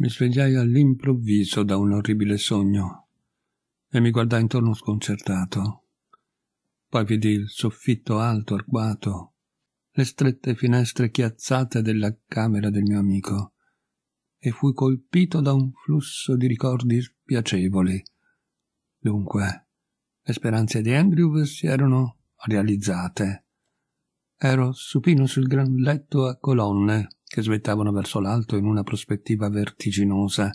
Mi svegliai all'improvviso da un orribile sogno e mi guardai intorno sconcertato. Poi vidi il soffitto alto arcuato, le strette finestre chiazzate della camera del mio amico e fui colpito da un flusso di ricordi spiacevoli. Dunque, le speranze di Andrew si erano realizzate. Ero supino sul gran letto a colonne che svettavano verso l'alto in una prospettiva vertiginosa,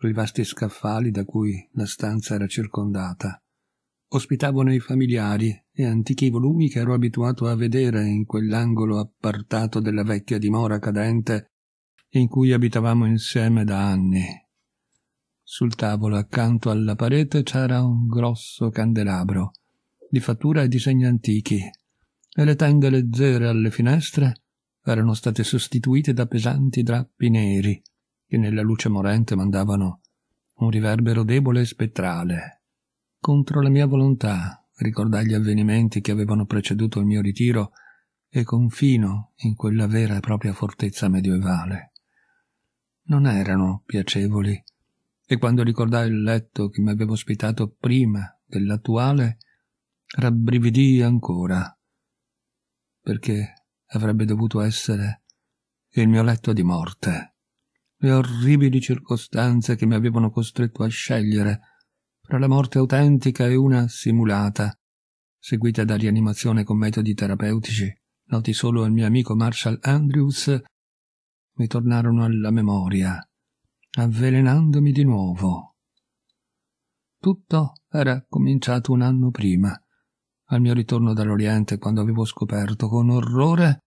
i vasti scaffali da cui la stanza era circondata. Ospitavano i familiari e antichi volumi che ero abituato a vedere in quell'angolo appartato della vecchia dimora cadente in cui abitavamo insieme da anni. Sul tavolo accanto alla parete c'era un grosso candelabro, di fattura e disegni antichi, e le tende leggere alle finestre erano state sostituite da pesanti drappi neri che nella luce morente mandavano un riverbero debole e spettrale. Contro la mia volontà ricordai gli avvenimenti che avevano preceduto il mio ritiro e confino in quella vera e propria fortezza medioevale. Non erano piacevoli, e quando ricordai il letto che mi aveva ospitato prima dell'attuale, rabbrividii ancora perché avrebbe dovuto essere il mio letto di morte. Le orribili circostanze che mi avevano costretto a scegliere fra la morte autentica e una simulata, seguita da rianimazione con metodi terapeutici, noti solo al mio amico Marshall Andrews, mi tornarono alla memoria, avvelenandomi di nuovo. Tutto era cominciato un anno prima, al mio ritorno dall'Oriente quando avevo scoperto con orrore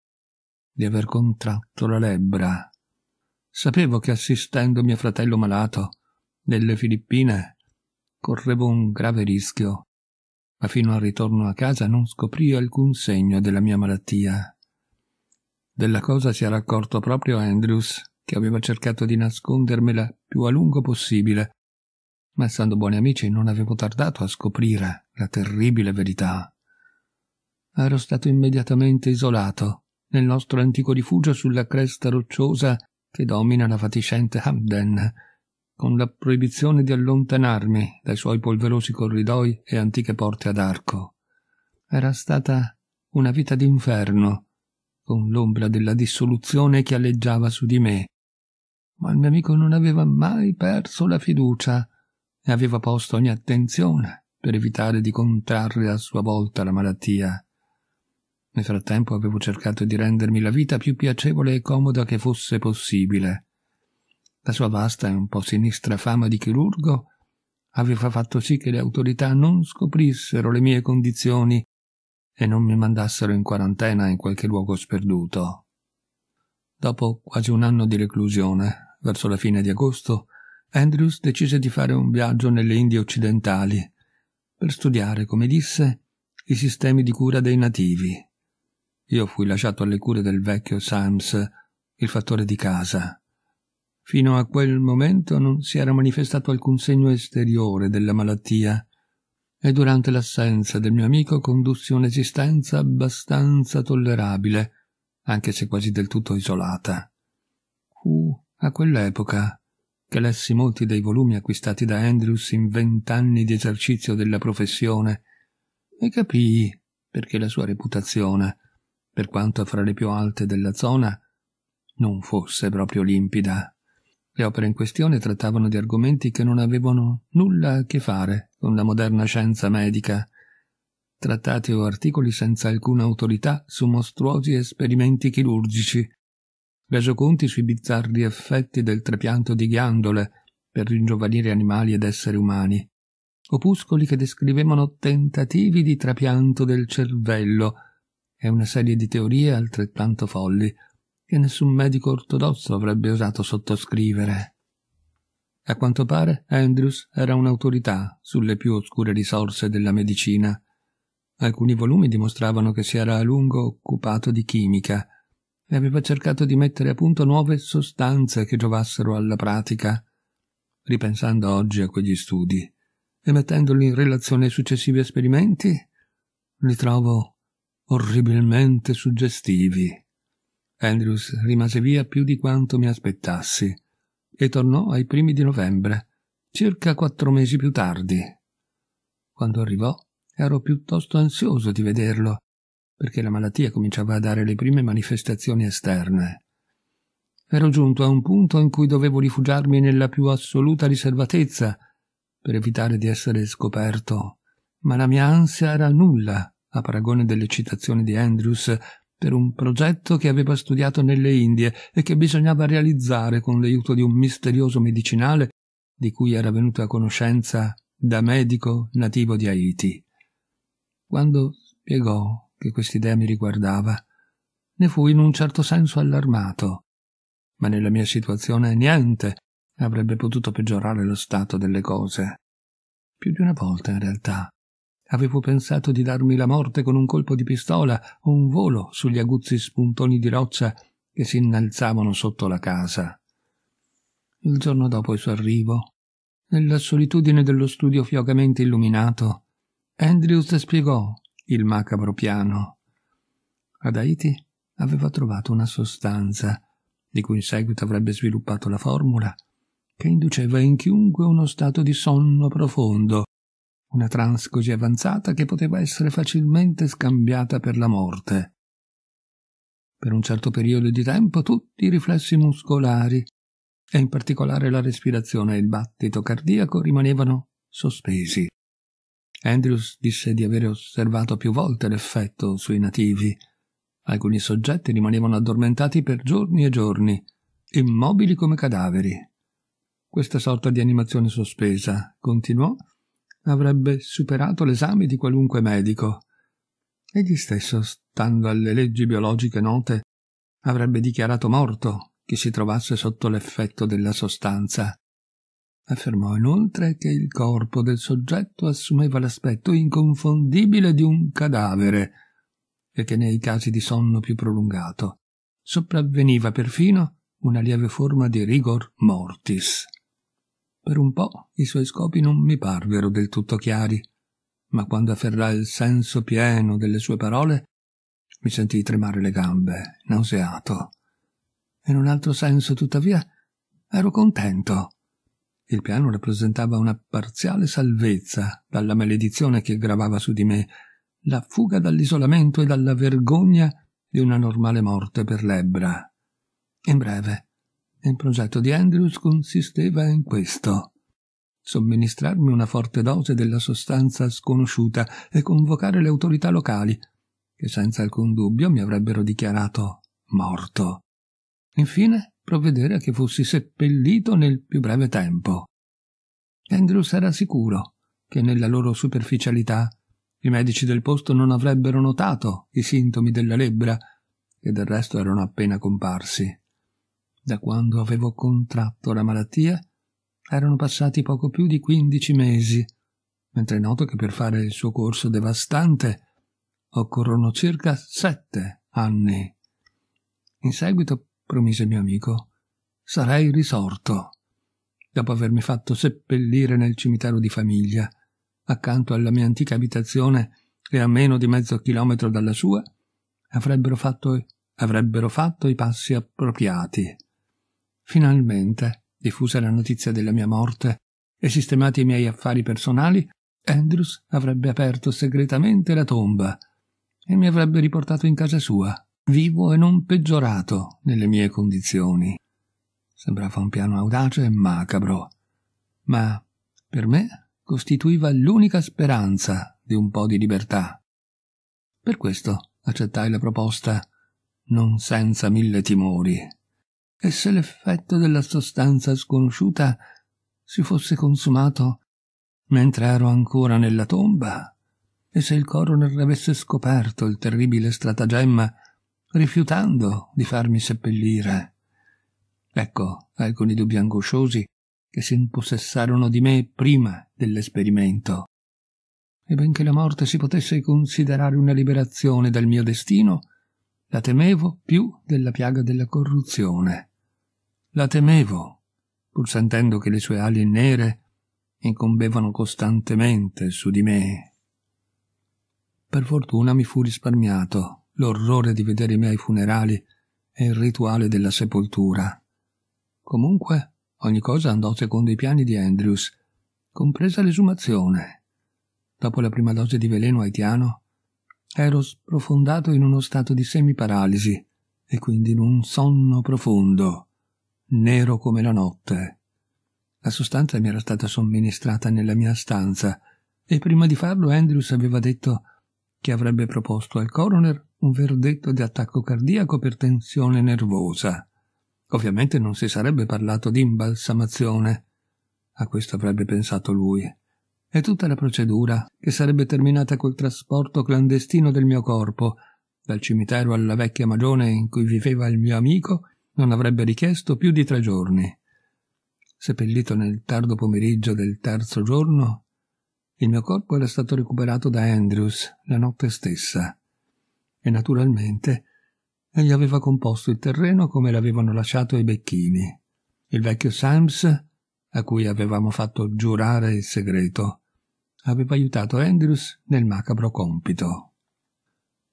di aver contratto la lebbra. Sapevo che assistendo mio fratello malato nelle Filippine correvo un grave rischio, ma fino al ritorno a casa non scoprì alcun segno della mia malattia. Della cosa si era accorto proprio Andrews, che aveva cercato di nascondermela più a lungo possibile ma essendo buoni amici non avevo tardato a scoprire la terribile verità. Ero stato immediatamente isolato nel nostro antico rifugio sulla cresta rocciosa che domina la fatiscente Hamden, con la proibizione di allontanarmi dai suoi polverosi corridoi e antiche porte ad arco. Era stata una vita d'inferno, con l'ombra della dissoluzione che alleggiava su di me. Ma il mio amico non aveva mai perso la fiducia e aveva posto ogni attenzione per evitare di contrarre a sua volta la malattia. Nel frattempo avevo cercato di rendermi la vita più piacevole e comoda che fosse possibile. La sua vasta e un po' sinistra fama di chirurgo aveva fatto sì che le autorità non scoprissero le mie condizioni e non mi mandassero in quarantena in qualche luogo sperduto. Dopo quasi un anno di reclusione, verso la fine di agosto, Andrews decise di fare un viaggio nelle Indie occidentali per studiare, come disse, i sistemi di cura dei nativi. Io fui lasciato alle cure del vecchio Sams, il fattore di casa. Fino a quel momento non si era manifestato alcun segno esteriore della malattia e durante l'assenza del mio amico condussi un'esistenza abbastanza tollerabile, anche se quasi del tutto isolata. Fu a quell'epoca che lessi molti dei volumi acquistati da Andrews in vent'anni di esercizio della professione e capii perché la sua reputazione, per quanto fra le più alte della zona, non fosse proprio limpida. Le opere in questione trattavano di argomenti che non avevano nulla a che fare con la moderna scienza medica, trattati o articoli senza alcuna autorità su mostruosi esperimenti chirurgici, resoconti sui bizzarri effetti del trepianto di ghiandole per ringiovanire animali ed esseri umani, opuscoli che descrivevano tentativi di trapianto del cervello e una serie di teorie altrettanto folli che nessun medico ortodosso avrebbe osato sottoscrivere. A quanto pare Andrews era un'autorità sulle più oscure risorse della medicina. Alcuni volumi dimostravano che si era a lungo occupato di chimica, e aveva cercato di mettere a punto nuove sostanze che giovassero alla pratica, ripensando oggi a quegli studi e mettendoli in relazione ai successivi esperimenti, li trovo orribilmente suggestivi. Andrews rimase via più di quanto mi aspettassi e tornò ai primi di novembre, circa quattro mesi più tardi. Quando arrivò ero piuttosto ansioso di vederlo perché la malattia cominciava a dare le prime manifestazioni esterne. Ero giunto a un punto in cui dovevo rifugiarmi nella più assoluta riservatezza per evitare di essere scoperto, ma la mia ansia era nulla a paragone dell'eccitazione di Andrews per un progetto che aveva studiato nelle Indie e che bisognava realizzare con l'aiuto di un misterioso medicinale di cui era venuto a conoscenza da medico nativo di Haiti. Quando spiegò che quest'idea mi riguardava. Ne fui in un certo senso allarmato, ma nella mia situazione niente avrebbe potuto peggiorare lo stato delle cose. Più di una volta, in realtà, avevo pensato di darmi la morte con un colpo di pistola o un volo sugli aguzzi spuntoni di roccia che si innalzavano sotto la casa. Il giorno dopo il suo arrivo, nella solitudine dello studio fiocamente illuminato, Andrews spiegò il macabro piano. Ad Haiti aveva trovato una sostanza, di cui in seguito avrebbe sviluppato la formula, che induceva in chiunque uno stato di sonno profondo, una trans così avanzata che poteva essere facilmente scambiata per la morte. Per un certo periodo di tempo tutti i riflessi muscolari, e in particolare la respirazione e il battito cardiaco, rimanevano sospesi. Andrews disse di avere osservato più volte l'effetto sui nativi. Alcuni soggetti rimanevano addormentati per giorni e giorni, immobili come cadaveri. Questa sorta di animazione sospesa, continuò, avrebbe superato l'esame di qualunque medico. Egli stesso, stando alle leggi biologiche note, avrebbe dichiarato morto chi si trovasse sotto l'effetto della sostanza. Affermò inoltre che il corpo del soggetto assumeva l'aspetto inconfondibile di un cadavere e che nei casi di sonno più prolungato sopravveniva perfino una lieve forma di rigor mortis. Per un po' i suoi scopi non mi parvero del tutto chiari, ma quando afferrà il senso pieno delle sue parole mi sentii tremare le gambe, nauseato. In un altro senso, tuttavia, ero contento il piano rappresentava una parziale salvezza dalla maledizione che gravava su di me, la fuga dall'isolamento e dalla vergogna di una normale morte per l'ebbra. In breve, il progetto di Andrews consisteva in questo somministrarmi una forte dose della sostanza sconosciuta e convocare le autorità locali, che senza alcun dubbio mi avrebbero dichiarato morto. Infine, provvedere a che fossi seppellito nel più breve tempo. Andrews era sicuro che nella loro superficialità i medici del posto non avrebbero notato i sintomi della lebbra, che del resto erano appena comparsi. Da quando avevo contratto la malattia erano passati poco più di quindici mesi, mentre è noto che per fare il suo corso devastante occorrono circa sette anni. In seguito promise mio amico, sarei risorto, dopo avermi fatto seppellire nel cimitero di famiglia, accanto alla mia antica abitazione e a meno di mezzo chilometro dalla sua, avrebbero fatto, avrebbero fatto i passi appropriati. Finalmente, diffusa la notizia della mia morte e sistemati i miei affari personali, Andrews avrebbe aperto segretamente la tomba e mi avrebbe riportato in casa sua vivo e non peggiorato nelle mie condizioni. Sembrava un piano audace e macabro, ma per me costituiva l'unica speranza di un po' di libertà. Per questo accettai la proposta, non senza mille timori, e se l'effetto della sostanza sconosciuta si fosse consumato mentre ero ancora nella tomba, e se il coroner avesse scoperto il terribile stratagemma rifiutando di farmi seppellire. Ecco alcuni dubbi angosciosi che si impossessarono di me prima dell'esperimento. E benché la morte si potesse considerare una liberazione dal mio destino, la temevo più della piaga della corruzione. La temevo, pur sentendo che le sue ali nere incombevano costantemente su di me. Per fortuna mi fu risparmiato l'orrore di vedere i miei funerali e il rituale della sepoltura. Comunque, ogni cosa andò secondo i piani di Andrews, compresa l'esumazione. Dopo la prima dose di veleno haitiano, ero sprofondato in uno stato di semiparalisi e quindi in un sonno profondo, nero come la notte. La sostanza mi era stata somministrata nella mia stanza e prima di farlo Andrews aveva detto che avrebbe proposto al coroner un verdetto di attacco cardiaco per tensione nervosa. Ovviamente non si sarebbe parlato di imbalsamazione. A questo avrebbe pensato lui. E tutta la procedura, che sarebbe terminata col trasporto clandestino del mio corpo, dal cimitero alla vecchia magione in cui viveva il mio amico, non avrebbe richiesto più di tre giorni. Seppellito nel tardo pomeriggio del terzo giorno, il mio corpo era stato recuperato da Andrews la notte stessa e naturalmente egli aveva composto il terreno come l'avevano lasciato i becchini. Il vecchio Sams, a cui avevamo fatto giurare il segreto, aveva aiutato Andrews nel macabro compito.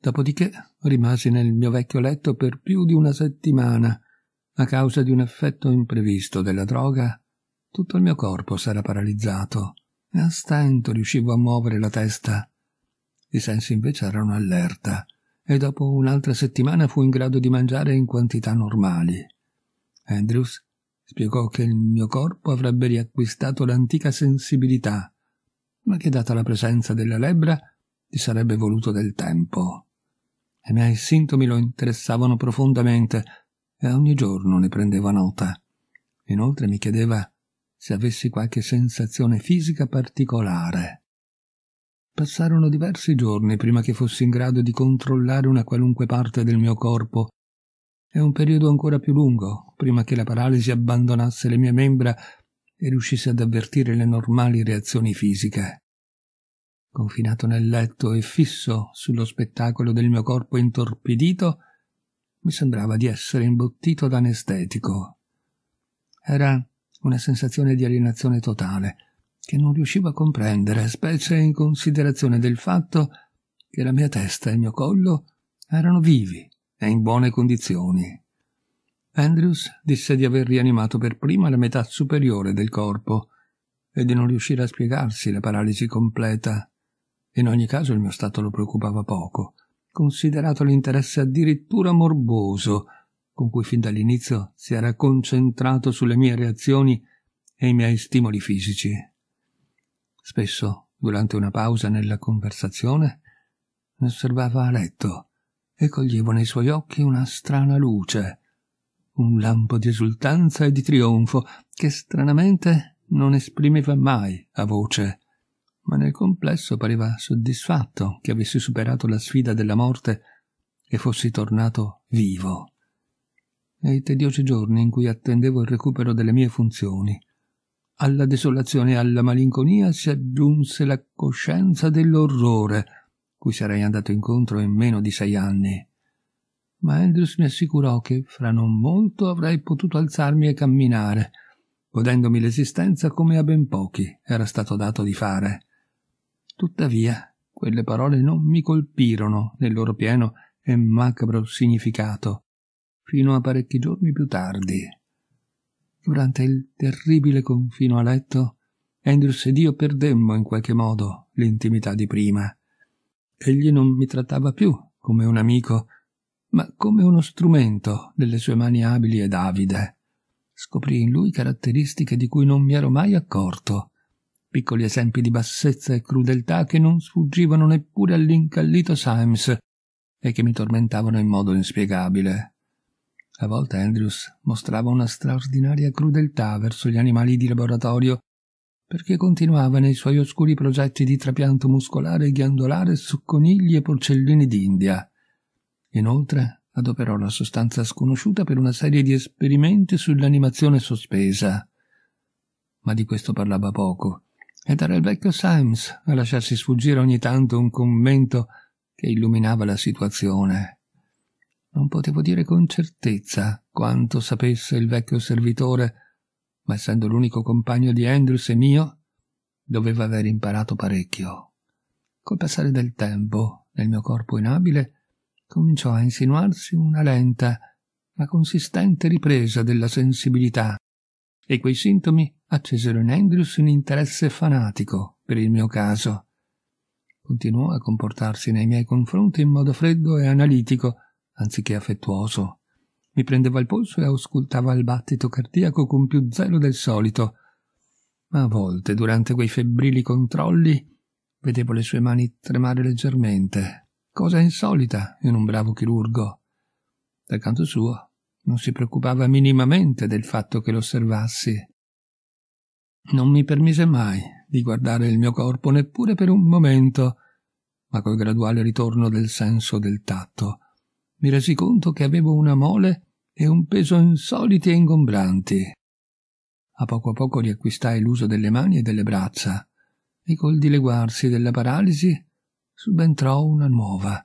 Dopodiché rimasi nel mio vecchio letto per più di una settimana. A causa di un effetto imprevisto della droga, tutto il mio corpo s'era paralizzato e a stento riuscivo a muovere la testa. I sensi invece erano allerta e dopo un'altra settimana fu in grado di mangiare in quantità normali. Andrews spiegò che il mio corpo avrebbe riacquistato l'antica sensibilità, ma che data la presenza della lebbra ci sarebbe voluto del tempo. I miei sintomi lo interessavano profondamente e ogni giorno ne prendeva nota. Inoltre mi chiedeva se avessi qualche sensazione fisica particolare. Passarono diversi giorni prima che fossi in grado di controllare una qualunque parte del mio corpo e un periodo ancora più lungo prima che la paralisi abbandonasse le mie membra e riuscisse ad avvertire le normali reazioni fisiche. Confinato nel letto e fisso sullo spettacolo del mio corpo intorpidito, mi sembrava di essere imbottito d'anestetico. Era una sensazione di alienazione totale, che non riuscivo a comprendere, specie in considerazione del fatto che la mia testa e il mio collo erano vivi e in buone condizioni. Andrews disse di aver rianimato per prima la metà superiore del corpo e di non riuscire a spiegarsi la paralisi completa. In ogni caso il mio stato lo preoccupava poco, considerato l'interesse addirittura morboso con cui fin dall'inizio si era concentrato sulle mie reazioni e i miei stimoli fisici. Spesso, durante una pausa nella conversazione, mi osservava a letto e coglievo nei suoi occhi una strana luce, un lampo di esultanza e di trionfo che stranamente non esprimeva mai a voce, ma nel complesso pareva soddisfatto che avessi superato la sfida della morte e fossi tornato vivo e ai tediosi giorni in cui attendevo il recupero delle mie funzioni. Alla desolazione e alla malinconia si aggiunse la coscienza dell'orrore cui sarei andato incontro in meno di sei anni. Ma Andrews mi assicurò che fra non molto avrei potuto alzarmi e camminare, godendomi l'esistenza come a ben pochi era stato dato di fare. Tuttavia, quelle parole non mi colpirono nel loro pieno e macabro significato fino a parecchi giorni più tardi. Durante il terribile confino a letto, Andrews ed io perdemmo in qualche modo l'intimità di prima. Egli non mi trattava più come un amico, ma come uno strumento delle sue mani abili ed avide. Scoprì in lui caratteristiche di cui non mi ero mai accorto, piccoli esempi di bassezza e crudeltà che non sfuggivano neppure all'incallito Symes e che mi tormentavano in modo inspiegabile. A volte Andrews mostrava una straordinaria crudeltà verso gli animali di laboratorio, perché continuava nei suoi oscuri progetti di trapianto muscolare e ghiandolare su conigli e porcellini d'India. Inoltre adoperò la sostanza sconosciuta per una serie di esperimenti sull'animazione sospesa. Ma di questo parlava poco, ed era il vecchio Sims a lasciarsi sfuggire ogni tanto un commento che illuminava la situazione. Non potevo dire con certezza quanto sapesse il vecchio servitore, ma essendo l'unico compagno di Andrews e mio, doveva aver imparato parecchio. Col passare del tempo, nel mio corpo inabile, cominciò a insinuarsi una lenta ma consistente ripresa della sensibilità, e quei sintomi accesero in Andrews un interesse fanatico per il mio caso. Continuò a comportarsi nei miei confronti in modo freddo e analitico, anziché affettuoso. Mi prendeva il polso e auscultava il battito cardiaco con più zelo del solito. Ma a volte, durante quei febbrili controlli, vedevo le sue mani tremare leggermente, cosa insolita in un bravo chirurgo. Dal canto suo, non si preoccupava minimamente del fatto che l'osservassi. Non mi permise mai di guardare il mio corpo neppure per un momento, ma col graduale ritorno del senso del tatto mi resi conto che avevo una mole e un peso insoliti e ingombranti. A poco a poco riacquistai l'uso delle mani e delle braccia, e col dileguarsi della paralisi subentrò una nuova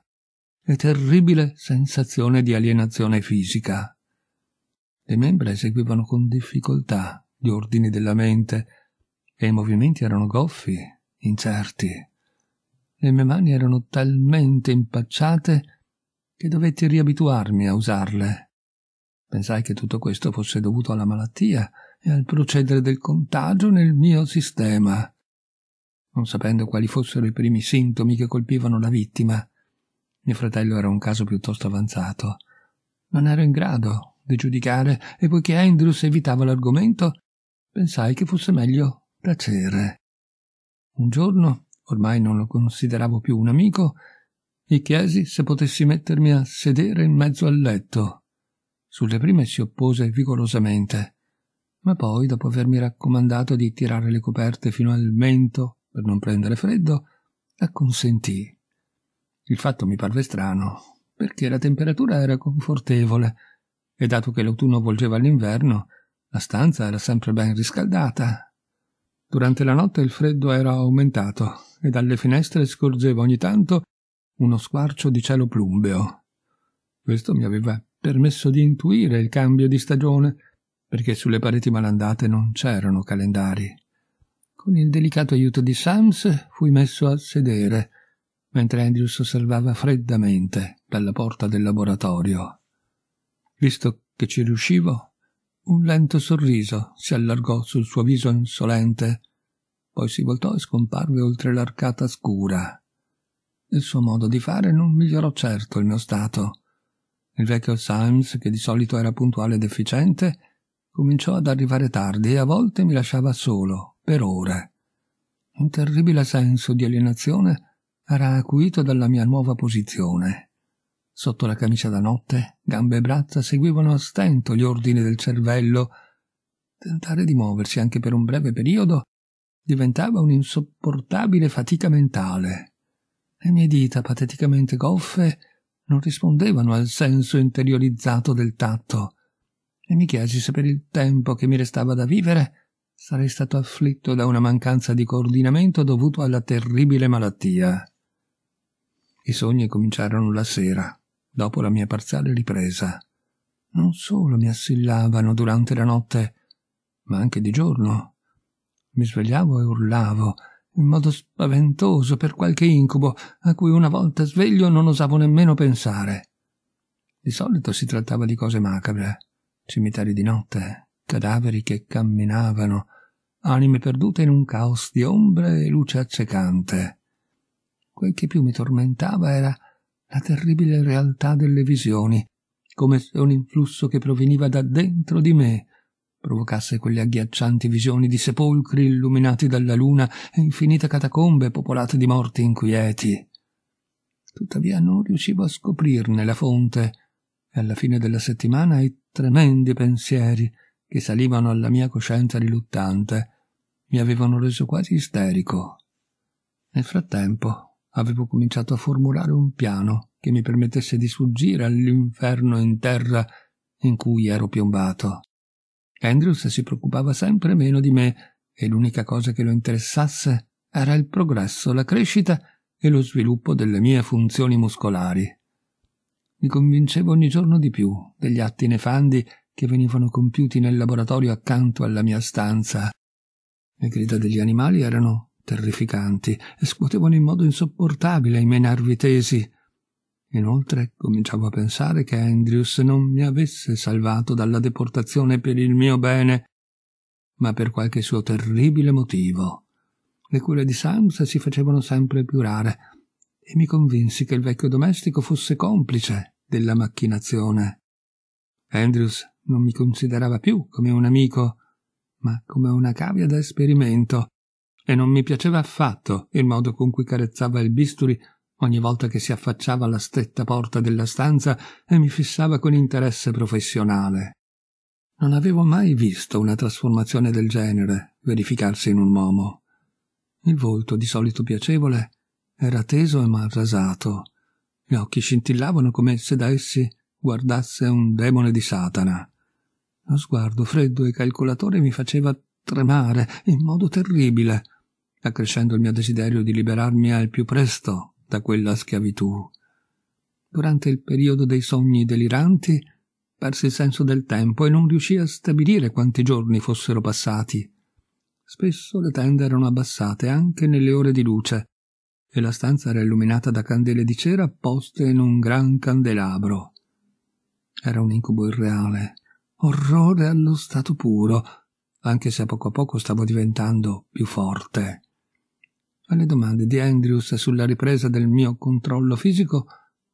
e terribile sensazione di alienazione fisica. Le membra eseguivano con difficoltà gli ordini della mente e i movimenti erano goffi, incerti. Le mie mani erano talmente impacciate che dovetti riabituarmi a usarle. Pensai che tutto questo fosse dovuto alla malattia e al procedere del contagio nel mio sistema, non sapendo quali fossero i primi sintomi che colpivano la vittima. Mio fratello era un caso piuttosto avanzato. Non ero in grado di giudicare e poiché Andrews evitava l'argomento, pensai che fosse meglio tacere. Un giorno, ormai non lo consideravo più un amico, e chiesi se potessi mettermi a sedere in mezzo al letto. Sulle prime si oppose vigorosamente, ma poi, dopo avermi raccomandato di tirare le coperte fino al mento per non prendere freddo, acconsentì. Il fatto mi parve strano, perché la temperatura era confortevole e dato che l'autunno volgeva all'inverno, la stanza era sempre ben riscaldata. Durante la notte il freddo era aumentato e dalle finestre scorgeva ogni tanto uno squarcio di cielo plumbeo. Questo mi aveva permesso di intuire il cambio di stagione, perché sulle pareti malandate non c'erano calendari. Con il delicato aiuto di Sams fui messo a sedere, mentre Andrews osservava freddamente dalla porta del laboratorio. Visto che ci riuscivo, un lento sorriso si allargò sul suo viso insolente, poi si voltò e scomparve oltre l'arcata scura. Il suo modo di fare non migliorò certo il mio stato. Il vecchio Symes, che di solito era puntuale ed efficiente, cominciò ad arrivare tardi e a volte mi lasciava solo, per ore. Un terribile senso di alienazione era acuito dalla mia nuova posizione. Sotto la camicia da notte, gambe e braccia seguivano a stento gli ordini del cervello. Tentare di muoversi anche per un breve periodo diventava un'insopportabile fatica mentale. Le mie dita pateticamente goffe non rispondevano al senso interiorizzato del tatto, e mi chiesi se per il tempo che mi restava da vivere sarei stato afflitto da una mancanza di coordinamento dovuto alla terribile malattia. I sogni cominciarono la sera, dopo la mia parziale ripresa. Non solo mi assillavano durante la notte, ma anche di giorno. Mi svegliavo e urlavo, in modo spaventoso per qualche incubo a cui una volta sveglio non osavo nemmeno pensare. Di solito si trattava di cose macabre, cimiteri di notte, cadaveri che camminavano, anime perdute in un caos di ombre e luce accecante. Quel che più mi tormentava era la terribile realtà delle visioni, come se un influsso che proveniva da dentro di me provocasse quelle agghiaccianti visioni di sepolcri illuminati dalla luna e infinite catacombe popolate di morti inquieti. Tuttavia non riuscivo a scoprirne la fonte, e alla fine della settimana i tremendi pensieri che salivano alla mia coscienza riluttante mi avevano reso quasi isterico. Nel frattempo avevo cominciato a formulare un piano che mi permettesse di sfuggire all'inferno in terra in cui ero piombato. Andrews si preoccupava sempre meno di me e l'unica cosa che lo interessasse era il progresso, la crescita e lo sviluppo delle mie funzioni muscolari. Mi convincevo ogni giorno di più degli atti nefandi che venivano compiuti nel laboratorio accanto alla mia stanza. Le grida degli animali erano terrificanti e scuotevano in modo insopportabile i miei nervi tesi. Inoltre cominciavo a pensare che Andrews non mi avesse salvato dalla deportazione per il mio bene, ma per qualche suo terribile motivo. Le cure di Sams si facevano sempre più rare e mi convinsi che il vecchio domestico fosse complice della macchinazione. Andrews non mi considerava più come un amico, ma come una cavia da esperimento, e non mi piaceva affatto il modo con cui carezzava il bisturi ogni volta che si affacciava alla stretta porta della stanza e eh, mi fissava con interesse professionale. Non avevo mai visto una trasformazione del genere verificarsi in un uomo. Il volto, di solito piacevole, era teso e mal rasato. Gli occhi scintillavano come se da essi guardasse un demone di Satana. Lo sguardo freddo e calcolatore mi faceva tremare in modo terribile, accrescendo il mio desiderio di liberarmi al più presto da quella schiavitù. Durante il periodo dei sogni deliranti perse il senso del tempo e non riuscì a stabilire quanti giorni fossero passati. Spesso le tende erano abbassate anche nelle ore di luce e la stanza era illuminata da candele di cera poste in un gran candelabro. Era un incubo irreale, orrore allo stato puro, anche se a poco a poco stavo diventando più forte. Alle domande di Andrews sulla ripresa del mio controllo fisico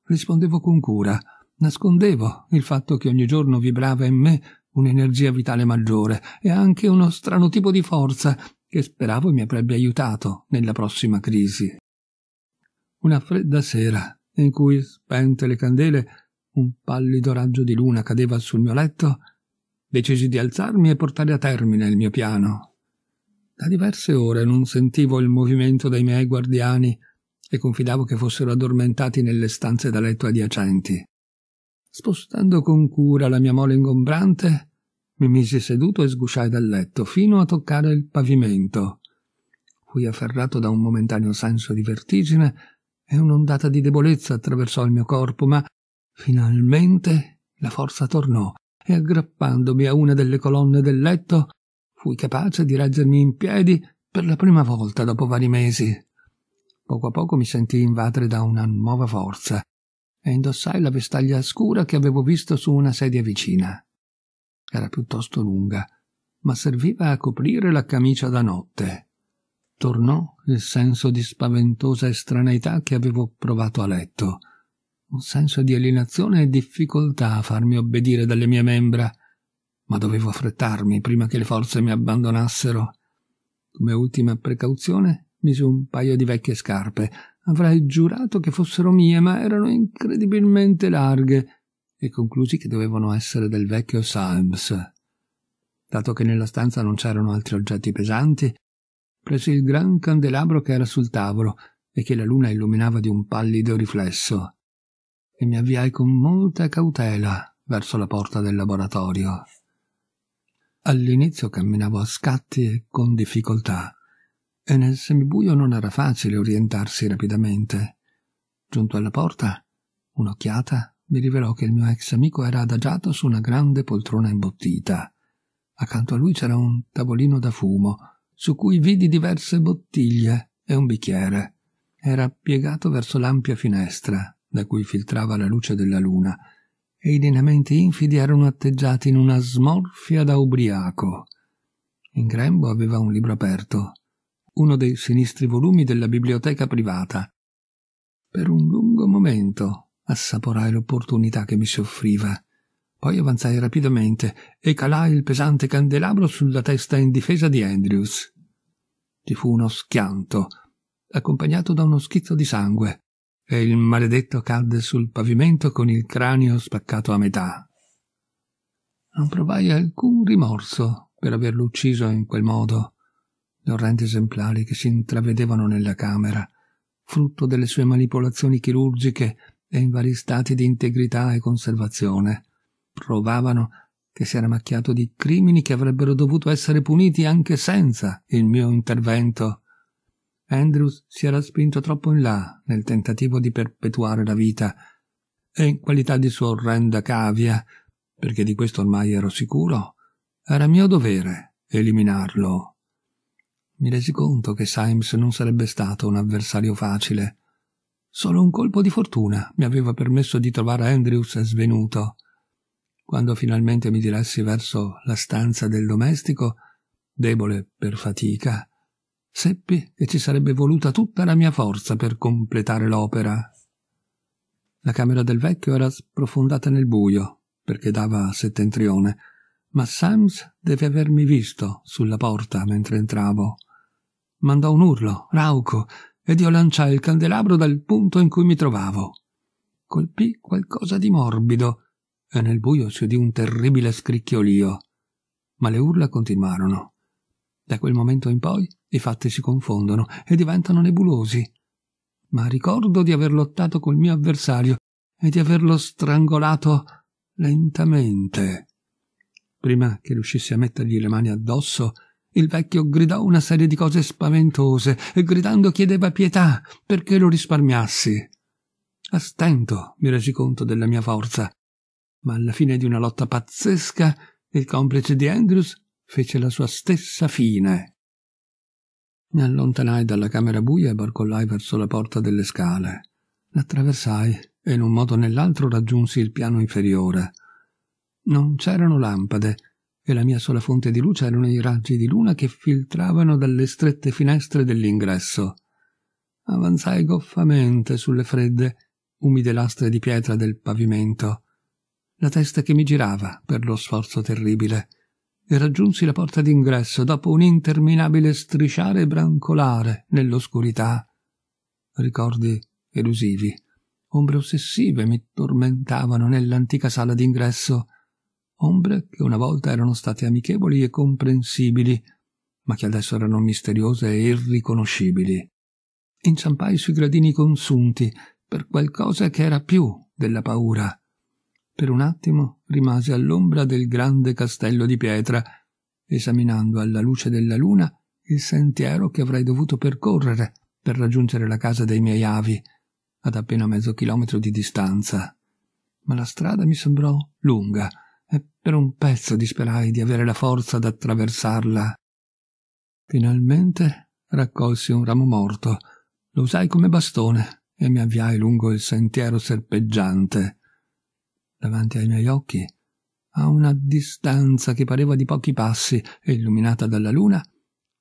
rispondevo con cura, nascondevo il fatto che ogni giorno vibrava in me un'energia vitale maggiore e anche uno strano tipo di forza che speravo mi avrebbe aiutato nella prossima crisi. Una fredda sera, in cui spente le candele, un pallido raggio di luna cadeva sul mio letto, decisi di alzarmi e portare a termine il mio piano. Da diverse ore non sentivo il movimento dei miei guardiani e confidavo che fossero addormentati nelle stanze da letto adiacenti. Spostando con cura la mia mole ingombrante, mi misi seduto e sgusciai dal letto fino a toccare il pavimento. Fui afferrato da un momentaneo senso di vertigine e un'ondata di debolezza attraversò il mio corpo, ma finalmente la forza tornò e aggrappandomi a una delle colonne del letto fui capace di reggermi in piedi per la prima volta dopo vari mesi. Poco a poco mi sentii invadere da una nuova forza e indossai la vestaglia scura che avevo visto su una sedia vicina. Era piuttosto lunga, ma serviva a coprire la camicia da notte. Tornò il senso di spaventosa estraneità che avevo provato a letto, un senso di alienazione e difficoltà a farmi obbedire dalle mie membra ma dovevo affrettarmi prima che le forze mi abbandonassero. Come ultima precauzione misi un paio di vecchie scarpe. Avrei giurato che fossero mie, ma erano incredibilmente larghe, e conclusi che dovevano essere del vecchio Symes. Dato che nella stanza non c'erano altri oggetti pesanti, presi il gran candelabro che era sul tavolo e che la luna illuminava di un pallido riflesso, e mi avviai con molta cautela verso la porta del laboratorio. All'inizio camminavo a scatti e con difficoltà, e nel semibuio non era facile orientarsi rapidamente. Giunto alla porta, un'occhiata mi rivelò che il mio ex amico era adagiato su una grande poltrona imbottita. Accanto a lui c'era un tavolino da fumo, su cui vidi diverse bottiglie e un bicchiere. Era piegato verso l'ampia finestra, da cui filtrava la luce della luna, e i lineamenti infidi erano atteggiati in una smorfia da ubriaco. In grembo aveva un libro aperto, uno dei sinistri volumi della biblioteca privata. Per un lungo momento assaporai l'opportunità che mi si offriva. Poi avanzai rapidamente e calai il pesante candelabro sulla testa in difesa di Andrews. Ci fu uno schianto, accompagnato da uno schizzo di sangue e il maledetto cadde sul pavimento con il cranio spaccato a metà. Non provai alcun rimorso per averlo ucciso in quel modo. Gli orrendi esemplari che si intravedevano nella camera, frutto delle sue manipolazioni chirurgiche e in vari stati di integrità e conservazione, provavano che si era macchiato di crimini che avrebbero dovuto essere puniti anche senza il mio intervento Andrews si era spinto troppo in là nel tentativo di perpetuare la vita e in qualità di sua orrenda cavia, perché di questo ormai ero sicuro, era mio dovere eliminarlo. Mi resi conto che Symes non sarebbe stato un avversario facile. Solo un colpo di fortuna mi aveva permesso di trovare Andrews svenuto. Quando finalmente mi diressi verso la stanza del domestico, debole per fatica, seppi che ci sarebbe voluta tutta la mia forza per completare l'opera. La camera del vecchio era sprofondata nel buio, perché dava a settentrione, ma Sams deve avermi visto sulla porta mentre entravo. Mandò un urlo, rauco, ed io lanciai il candelabro dal punto in cui mi trovavo. Colpì qualcosa di morbido, e nel buio si udì un terribile scricchiolio. Ma le urla continuarono. Da quel momento in poi i fatti si confondono e diventano nebulosi. Ma ricordo di aver lottato col mio avversario e di averlo strangolato lentamente. Prima che riuscissi a mettergli le mani addosso, il vecchio gridò una serie di cose spaventose e gridando chiedeva pietà perché lo risparmiassi. A stento mi resi conto della mia forza, ma alla fine di una lotta pazzesca il complice di Andrews fece la sua stessa fine. Mi allontanai dalla camera buia e barcollai verso la porta delle scale. L'attraversai e in un modo o nell'altro raggiunsi il piano inferiore. Non c'erano lampade e la mia sola fonte di luce erano i raggi di luna che filtravano dalle strette finestre dell'ingresso. Avanzai goffamente sulle fredde, umide lastre di pietra del pavimento, la testa che mi girava per lo sforzo terribile e raggiunsi la porta d'ingresso dopo un interminabile strisciare e brancolare nell'oscurità. Ricordi elusivi, ombre ossessive mi tormentavano nell'antica sala d'ingresso, ombre che una volta erano state amichevoli e comprensibili, ma che adesso erano misteriose e irriconoscibili. Inciampai sui gradini consunti per qualcosa che era più della paura per un attimo rimase all'ombra del grande castello di pietra, esaminando alla luce della luna il sentiero che avrei dovuto percorrere per raggiungere la casa dei miei avi, ad appena mezzo chilometro di distanza. Ma la strada mi sembrò lunga e per un pezzo disperai di avere la forza d'attraversarla. Finalmente raccolsi un ramo morto, lo usai come bastone e mi avviai lungo il sentiero serpeggiante davanti ai miei occhi, a una distanza che pareva di pochi passi e illuminata dalla luna,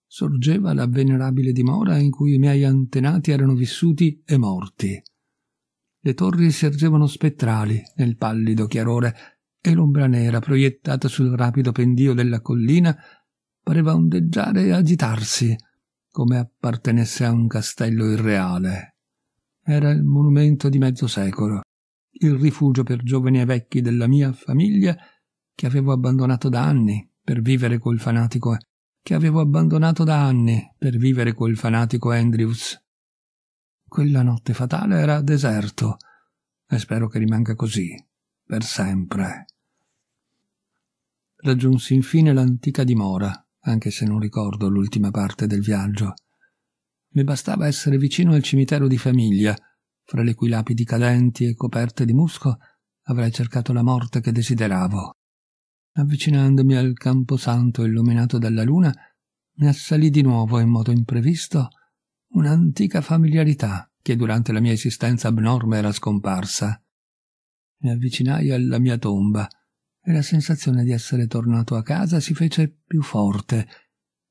sorgeva la venerabile dimora in cui i miei antenati erano vissuti e morti. Le torri si ergevano spettrali nel pallido chiarore e l'ombra nera proiettata sul rapido pendio della collina pareva ondeggiare e agitarsi come appartenesse a un castello irreale. Era il monumento di mezzo secolo, il rifugio per giovani e vecchi della mia famiglia che avevo abbandonato da anni per vivere col fanatico che avevo abbandonato da anni per vivere col fanatico Andrews. Quella notte fatale era deserto e spero che rimanga così per sempre. Raggiunsi infine l'antica dimora, anche se non ricordo l'ultima parte del viaggio. Mi bastava essere vicino al cimitero di famiglia fra le cui lapidi cadenti e coperte di musco avrei cercato la morte che desideravo. Avvicinandomi al camposanto illuminato dalla luna, mi assalì di nuovo in modo imprevisto un'antica familiarità che durante la mia esistenza abnorme era scomparsa. Mi avvicinai alla mia tomba e la sensazione di essere tornato a casa si fece più forte,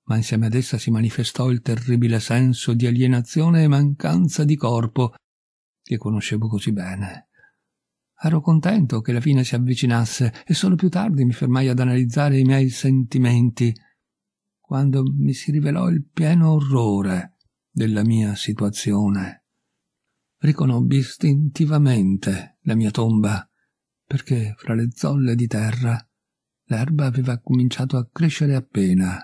ma insieme ad essa si manifestò il terribile senso di alienazione e mancanza di corpo che conoscevo così bene. Ero contento che la fine si avvicinasse e solo più tardi mi fermai ad analizzare i miei sentimenti, quando mi si rivelò il pieno orrore della mia situazione. Riconobbi istintivamente la mia tomba, perché fra le zolle di terra l'erba aveva cominciato a crescere appena.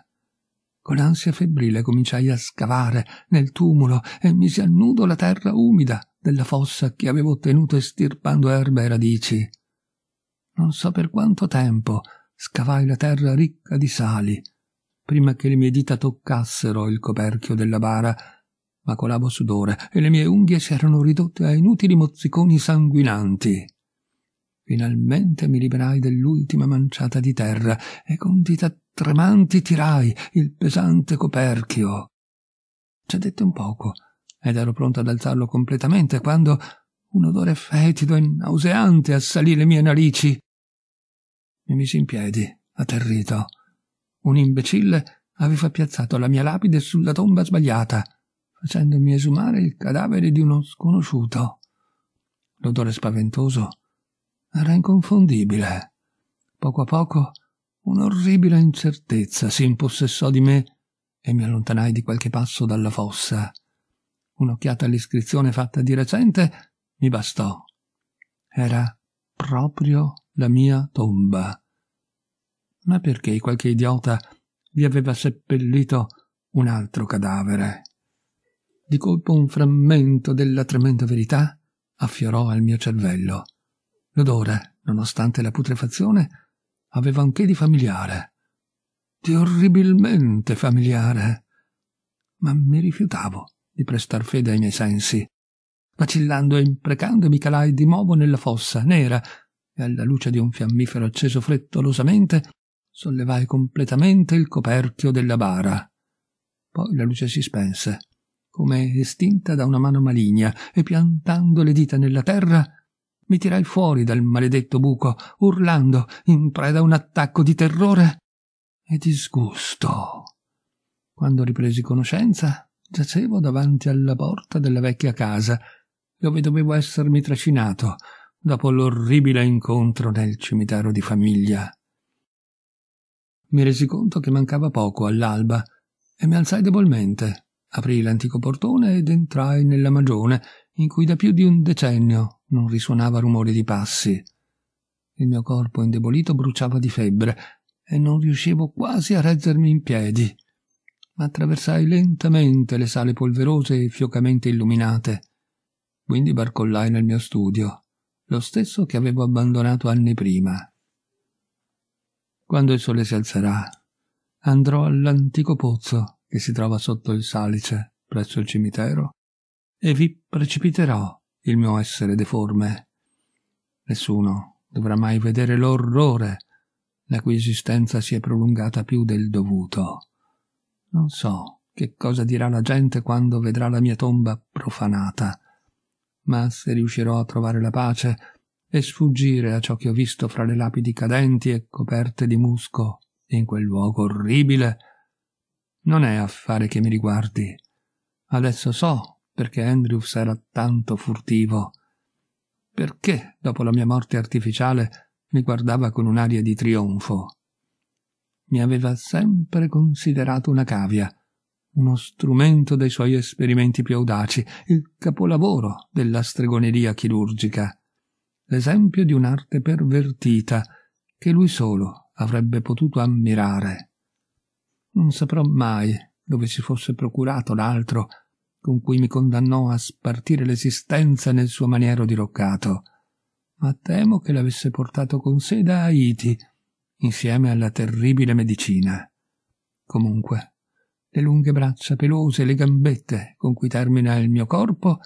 Con ansia febbrile cominciai a scavare nel tumulo e misi a nudo la terra umida della fossa che avevo ottenuto estirpando erbe e radici. Non so per quanto tempo scavai la terra ricca di sali, prima che le mie dita toccassero il coperchio della bara, ma colavo sudore e le mie unghie si erano ridotte a inutili mozziconi sanguinanti. Finalmente mi liberai dell'ultima manciata di terra e con dita tremanti tirai il pesante coperchio. C'è detto un poco, ed ero pronto ad alzarlo completamente quando un odore fetido e nauseante assalì le mie narici. Mi misi in piedi, atterrito. Un imbecille aveva piazzato la mia lapide sulla tomba sbagliata, facendomi esumare il cadavere di uno sconosciuto. L'odore spaventoso era inconfondibile. Poco a poco un'orribile incertezza si impossessò di me e mi allontanai di qualche passo dalla fossa. Un'occhiata all'iscrizione fatta di recente mi bastò. Era proprio la mia tomba. Ma perché qualche idiota vi aveva seppellito un altro cadavere? Di colpo un frammento della tremenda verità affiorò al mio cervello. L'odore, nonostante la putrefazione, aveva anche di familiare, di orribilmente familiare. Ma mi rifiutavo di prestar fede ai miei sensi. Vacillando e imprecando mi calai di nuovo nella fossa nera e alla luce di un fiammifero acceso frettolosamente sollevai completamente il coperchio della bara. Poi la luce si spense, come estinta da una mano maligna, e piantando le dita nella terra mi tirai fuori dal maledetto buco, urlando, in preda a un attacco di terrore e disgusto. Quando ripresi conoscenza, Giacevo davanti alla porta della vecchia casa, dove dovevo essermi trascinato dopo l'orribile incontro nel cimitero di famiglia. Mi resi conto che mancava poco all'alba e mi alzai debolmente, aprii l'antico portone ed entrai nella magione in cui da più di un decennio non risuonava rumore di passi. Il mio corpo indebolito bruciava di febbre e non riuscivo quasi a reggermi in piedi attraversai lentamente le sale polverose e fiocamente illuminate. Quindi barcollai nel mio studio, lo stesso che avevo abbandonato anni prima. Quando il sole si alzerà, andrò all'antico pozzo che si trova sotto il salice, presso il cimitero, e vi precipiterò il mio essere deforme. Nessuno dovrà mai vedere l'orrore la cui esistenza si è prolungata più del dovuto. Non so che cosa dirà la gente quando vedrà la mia tomba profanata, ma se riuscirò a trovare la pace e sfuggire a ciò che ho visto fra le lapidi cadenti e coperte di musco in quel luogo orribile, non è affare che mi riguardi. Adesso so perché Andrews era tanto furtivo. Perché, dopo la mia morte artificiale, mi guardava con un'aria di trionfo mi aveva sempre considerato una cavia, uno strumento dei suoi esperimenti più audaci, il capolavoro della stregoneria chirurgica, l'esempio di un'arte pervertita che lui solo avrebbe potuto ammirare. Non saprò mai dove si fosse procurato l'altro con cui mi condannò a spartire l'esistenza nel suo maniero diroccato, ma temo che l'avesse portato con sé da Haiti, insieme alla terribile medicina. Comunque, le lunghe braccia pelose, e le gambette con cui termina il mio corpo,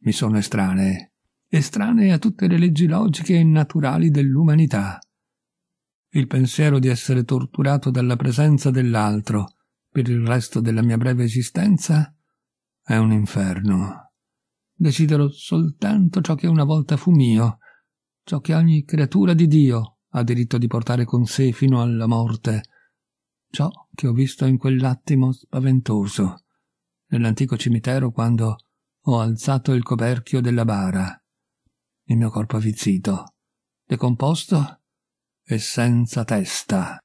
mi sono estranee, estranee a tutte le leggi logiche e naturali dell'umanità. Il pensiero di essere torturato dalla presenza dell'altro per il resto della mia breve esistenza è un inferno. Desidero soltanto ciò che una volta fu mio, ciò che ogni creatura di Dio ha diritto di portare con sé fino alla morte ciò che ho visto in quell'attimo spaventoso, nell'antico cimitero quando ho alzato il coperchio della bara. Il mio corpo avvizzito, decomposto e senza testa.